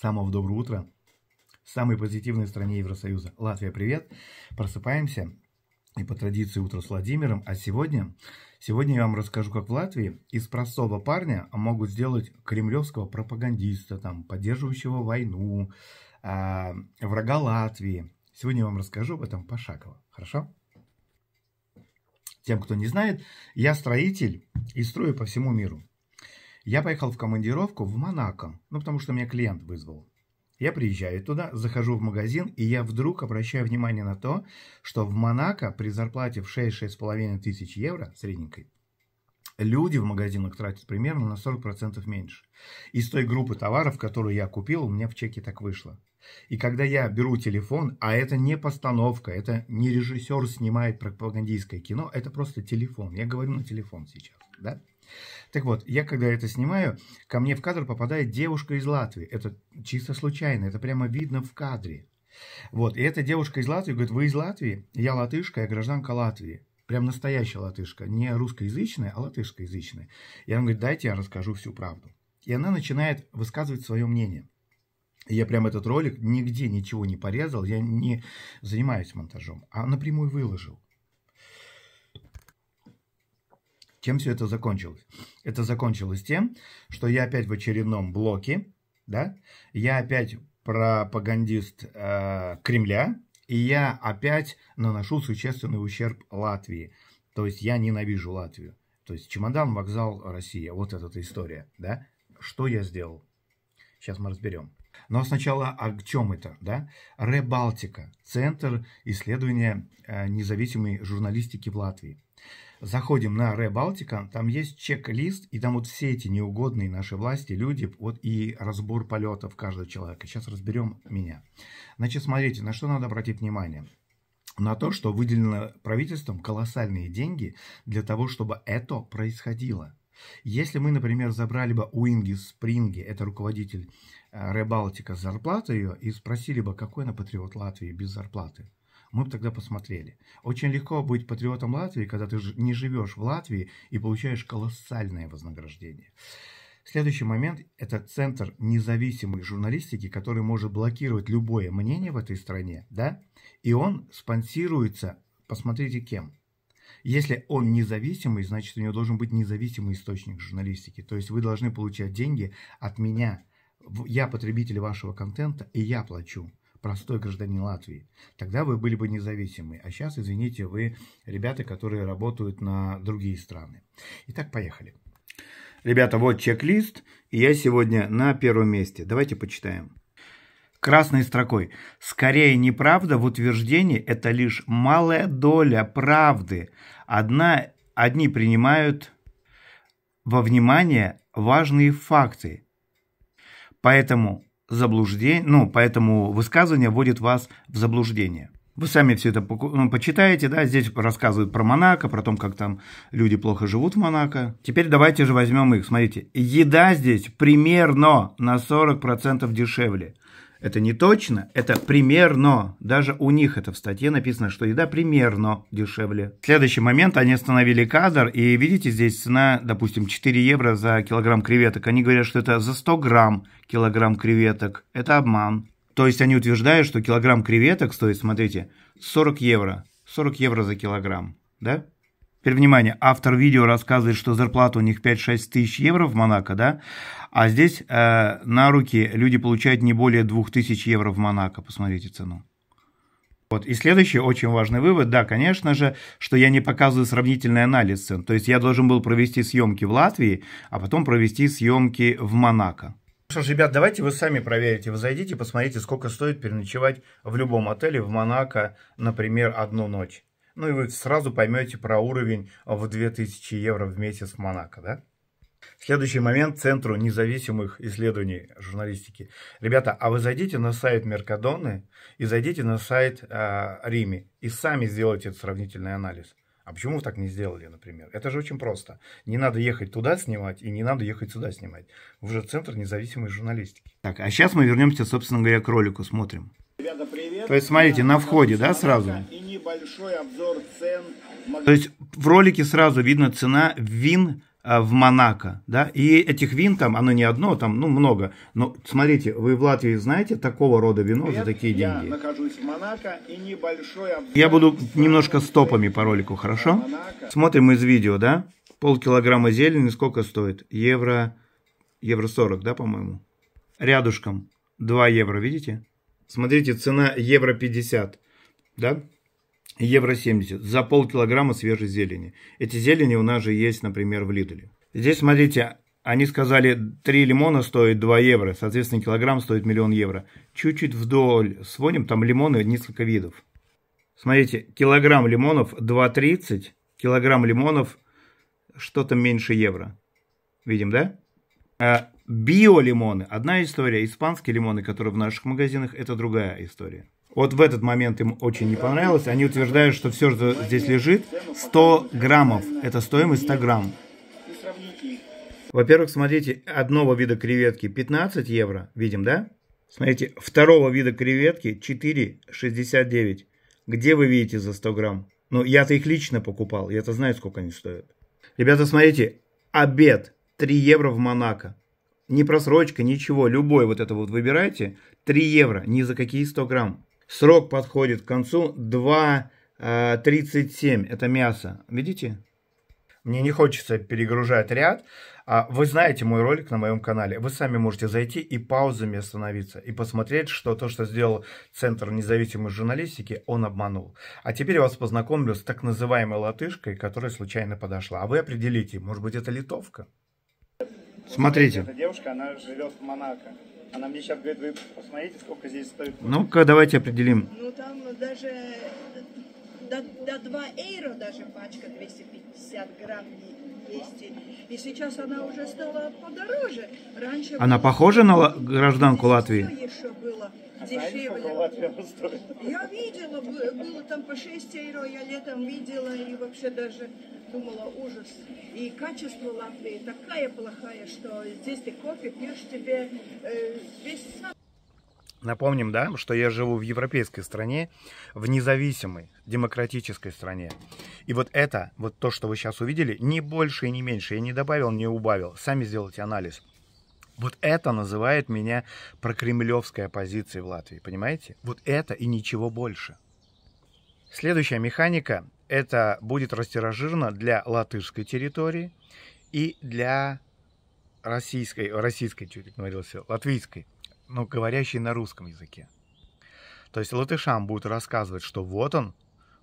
Самого доброго утра. Самой позитивной стране Евросоюза. Латвия, привет. Просыпаемся. И по традиции утро с Владимиром. А сегодня, сегодня я вам расскажу, как в Латвии из простого парня могут сделать кремлевского пропагандиста, там, поддерживающего войну, э, врага Латвии. Сегодня я вам расскажу об этом пошагово. Хорошо? Тем, кто не знает, я строитель и строю по всему миру. Я поехал в командировку в Монако, ну потому что меня клиент вызвал. Я приезжаю туда, захожу в магазин, и я вдруг обращаю внимание на то, что в Монако при зарплате в 6-6,5 тысяч евро средненькой люди в магазинах тратят примерно на 40% меньше. Из той группы товаров, которую я купил, у меня в чеке так вышло. И когда я беру телефон, а это не постановка, это не режиссер снимает пропагандистское кино, это просто телефон. Я говорю на ну, телефон сейчас, да? Так вот, я когда это снимаю, ко мне в кадр попадает девушка из Латвии. Это чисто случайно, это прямо видно в кадре. Вот, и эта девушка из Латвии говорит, вы из Латвии? Я латышка, я гражданка Латвии. Прям настоящая латышка, не русскоязычная, а латышкоязычная. И она говорит, дайте я расскажу всю правду. И она начинает высказывать свое мнение. И я прям этот ролик нигде ничего не порезал, я не занимаюсь монтажом, а напрямую выложил. Чем все это закончилось? Это закончилось тем, что я опять в очередном блоке, да, я опять пропагандист э, Кремля, и я опять наношу существенный ущерб Латвии. То есть я ненавижу Латвию. То есть чемодан, вокзал, Россия. Вот эта история, да? Что я сделал? Сейчас мы разберем. Но сначала о чем это, да? Ребалтика, центр исследования э, независимой журналистики в Латвии. Заходим на Rebaltica, там есть чек-лист, и там вот все эти неугодные наши власти, люди, вот и разбор полетов каждого человека. Сейчас разберем меня. Значит, смотрите, на что надо обратить внимание на то, что выделено правительством колоссальные деньги для того, чтобы это происходило. Если мы, например, забрали бы у Инги Спринги, это руководитель э, Ребалтика, зарплату ее, и спросили бы, какой она патриот Латвии без зарплаты, мы бы тогда посмотрели. Очень легко быть патриотом Латвии, когда ты не живешь в Латвии и получаешь колоссальное вознаграждение. Следующий момент – это центр независимой журналистики, который может блокировать любое мнение в этой стране, да? И он спонсируется, посмотрите, кем – если он независимый, значит, у него должен быть независимый источник журналистики. То есть вы должны получать деньги от меня. Я потребитель вашего контента, и я плачу простой гражданин Латвии. Тогда вы были бы независимы. А сейчас, извините, вы ребята, которые работают на другие страны. Итак, поехали. Ребята, вот чек-лист. И я сегодня на первом месте. Давайте почитаем. Красной строкой. Скорее неправда в утверждении – это лишь малая доля правды. Одна, одни принимают во внимание важные факты. Поэтому заблуждение, ну, поэтому высказывание вводит вас в заблуждение. Вы сами все это ну, почитаете, да, здесь рассказывают про Монако, про то, как там люди плохо живут в Монако. Теперь давайте же возьмем их, смотрите, еда здесь примерно на 40% дешевле. Это не точно, это примерно. Даже у них это в статье написано, что еда примерно дешевле. В следующий момент они остановили кадр, и видите, здесь цена, допустим, 4 евро за килограмм креветок. Они говорят, что это за 100 грамм килограмм креветок. Это обман. То есть они утверждают, что килограмм креветок стоит, смотрите, 40 евро. 40 евро за килограмм, да? Теперь внимание, автор видео рассказывает, что зарплата у них 5-6 тысяч евро в Монако, да? А здесь э, на руки люди получают не более тысяч евро в Монако. Посмотрите цену. Вот. И следующий очень важный вывод, да, конечно же, что я не показываю сравнительный анализ цен. То есть я должен был провести съемки в Латвии, а потом провести съемки в Монако. Что ж, ребят, давайте вы сами проверите. Вы зайдите, посмотрите, сколько стоит переночевать в любом отеле в Монако, например, одну ночь. Ну и вы сразу поймете про уровень в 2000 евро в месяц в Монако, да? Следующий момент – Центру независимых исследований журналистики. Ребята, а вы зайдите на сайт Меркадоны и зайдите на сайт э, а, Рими и сами сделайте этот сравнительный анализ. А почему вы так не сделали, например? Это же очень просто. Не надо ехать туда снимать и не надо ехать сюда снимать. Вы же Центр независимой журналистики. Так, а сейчас мы вернемся, собственно говоря, к ролику, смотрим. Ребята, привет. То есть, смотрите, на входе, да, сразу? И небольшой обзор цен. То есть в ролике сразу видно цена вин а, в Монако, да, и этих вин там, оно не одно, там, ну, много. Но смотрите, вы в Латвии знаете такого рода вино Привет, за такие деньги? Я нахожусь в Монако и небольшой обзор... Я буду немножко стопами по ролику, хорошо? Монако. Смотрим из видео, да? Полкилограмма зелени сколько стоит? Евро... Евро 40, да, по-моему? Рядышком 2 евро, видите? Смотрите, цена евро 50, да? евро 70 за полкилограмма свежей зелени. Эти зелени у нас же есть, например, в Лидле. Здесь, смотрите, они сказали, 3 лимона стоит 2 евро, соответственно, килограмм стоит миллион евро. Чуть-чуть вдоль сводим, там лимоны несколько видов. Смотрите, килограмм лимонов 2,30, килограмм лимонов что-то меньше евро. Видим, да? А биолимоны – одна история, испанские лимоны, которые в наших магазинах – это другая история. Вот в этот момент им очень не понравилось. Они утверждают, что все, что здесь лежит, 100 граммов. Это стоимость 100 грамм. Во-первых, смотрите, одного вида креветки 15 евро, видим, да? Смотрите, второго вида креветки 4,69. Где вы видите за 100 грамм? Ну, я-то их лично покупал, я-то знаю, сколько они стоят. Ребята, смотрите, обед 3 евро в Монако. Не просрочка, ничего, любой вот это вот выбирайте. 3 евро, ни за какие 100 грамм. Срок подходит к концу 2.37. Это мясо. Видите? Мне не хочется перегружать ряд. А вы знаете мой ролик на моем канале. Вы сами можете зайти и паузами остановиться. И посмотреть, что то, что сделал Центр независимой журналистики, он обманул. А теперь я вас познакомлю с так называемой латышкой, которая случайно подошла. А вы определите, может быть это литовка? Смотрите. Эта девушка, она живет в Монако. Она мне сейчас говорит, вы посмотрите, сколько здесь стоит. Ну-ка, давайте определим. Ну, там даже до, до 2 евро даже пачка 250 грамм есть. И сейчас она уже стала подороже. Раньше она похожа на гражданку Латвии? Еще было дешевле. Я видела, было там по 6 евро, я летом видела и вообще даже думала ужас. И качество Латвии такая плохая, что здесь ты кофе пьешь тебе э, весь Напомним, да, что я живу в европейской стране, в независимой, демократической стране. И вот это, вот то, что вы сейчас увидели, не больше и не меньше, я не добавил, не убавил. Сами сделайте анализ. Вот это называет меня прокремлевской оппозицией в Латвии, понимаете? Вот это и ничего больше. Следующая механика – это будет растиражировано для латышской территории и для российской, российской, чуть говорился, латвийской, но говорящей на русском языке. То есть латышам будут рассказывать, что вот он,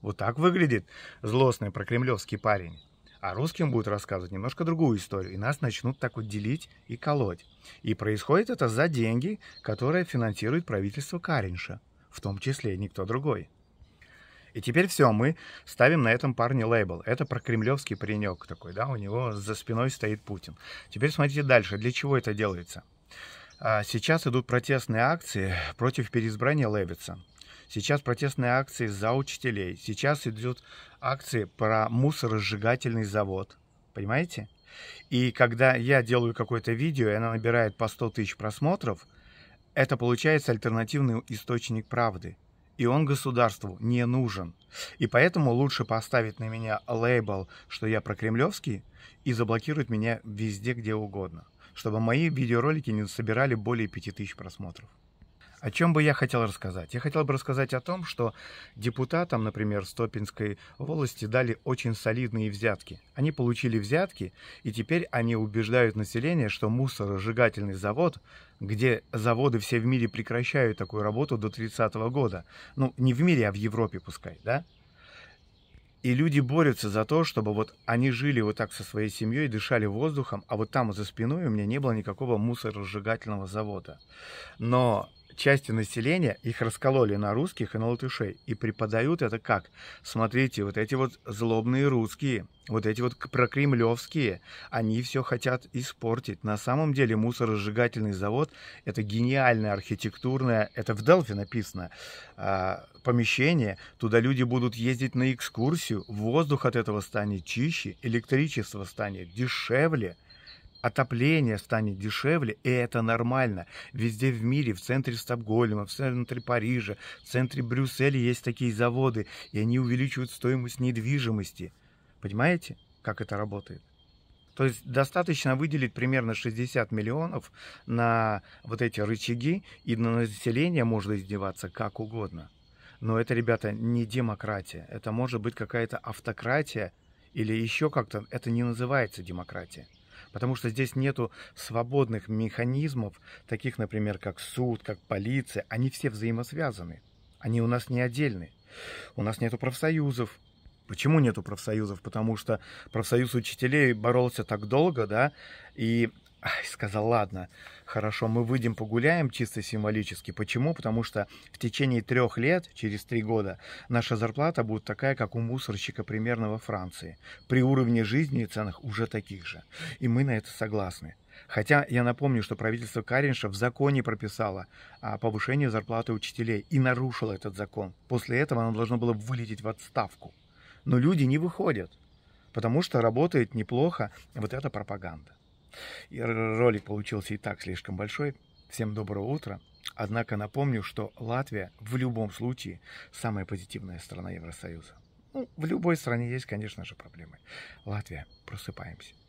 вот так выглядит злостный прокремлевский парень а русским будут рассказывать немножко другую историю, и нас начнут так вот делить и колоть. И происходит это за деньги, которые финансирует правительство Каринша, в том числе и никто другой. И теперь все, мы ставим на этом парне лейбл. Это про кремлевский паренек такой, да, у него за спиной стоит Путин. Теперь смотрите дальше, для чего это делается. А, сейчас идут протестные акции против переизбрания Левица. Сейчас протестные акции за учителей. Сейчас идут акции про мусоросжигательный завод. Понимаете? И когда я делаю какое-то видео, и оно набирает по 100 тысяч просмотров, это получается альтернативный источник правды. И он государству не нужен. И поэтому лучше поставить на меня лейбл, что я про кремлевский, и заблокировать меня везде, где угодно, чтобы мои видеоролики не собирали более 5000 просмотров. О чем бы я хотел рассказать? Я хотел бы рассказать о том, что депутатам, например, Стопинской волости дали очень солидные взятки. Они получили взятки, и теперь они убеждают население, что мусоросжигательный завод, где заводы все в мире прекращают такую работу до 30 -го года, ну, не в мире, а в Европе пускай, да, и люди борются за то, чтобы вот они жили вот так со своей семьей, дышали воздухом, а вот там за спиной у меня не было никакого мусоросжигательного завода. Но части населения их раскололи на русских и на латышей. И преподают это как? Смотрите, вот эти вот злобные русские, вот эти вот прокремлевские, они все хотят испортить. На самом деле мусоросжигательный завод – это гениальное архитектурное, это в Делфи написано, а, помещение. Туда люди будут ездить на экскурсию, воздух от этого станет чище, электричество станет дешевле – отопление станет дешевле, и это нормально. Везде в мире, в центре Стокгольма, в центре Парижа, в центре Брюсселя есть такие заводы, и они увеличивают стоимость недвижимости. Понимаете, как это работает? То есть достаточно выделить примерно 60 миллионов на вот эти рычаги, и на население можно издеваться как угодно. Но это, ребята, не демократия. Это может быть какая-то автократия или еще как-то. Это не называется демократия потому что здесь нету свободных механизмов, таких, например, как суд, как полиция. Они все взаимосвязаны. Они у нас не отдельны. У нас нету профсоюзов, Почему нету профсоюзов? Потому что профсоюз учителей боролся так долго, да, и сказал, ладно, хорошо, мы выйдем погуляем чисто символически. Почему? Потому что в течение трех лет, через три года, наша зарплата будет такая, как у мусорщика примерно во Франции. При уровне жизни и ценах уже таких же. И мы на это согласны. Хотя я напомню, что правительство Каринша в законе прописало о повышении зарплаты учителей и нарушило этот закон. После этого оно должно было вылететь в отставку. Но люди не выходят, потому что работает неплохо вот эта пропаганда. И ролик получился и так слишком большой. Всем доброго утра. Однако напомню, что Латвия в любом случае самая позитивная страна Евросоюза. Ну, в любой стране есть, конечно же, проблемы. Латвия, просыпаемся.